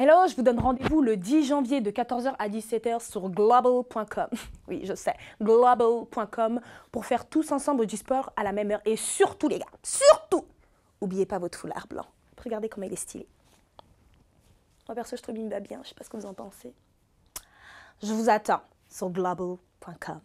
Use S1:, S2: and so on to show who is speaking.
S1: Hello,
S2: je vous donne rendez-vous le 10 janvier de 14h à 17h sur global.com. Oui, je sais, global.com pour faire tous ensemble du sport à la même heure. Et surtout, les gars, surtout, oubliez pas votre foulard blanc. Regardez comment il est stylé.
S3: Moi, perso, je trouve qu'il me va bien. Je sais pas ce que vous en pensez.
S2: Je vous attends sur global.com.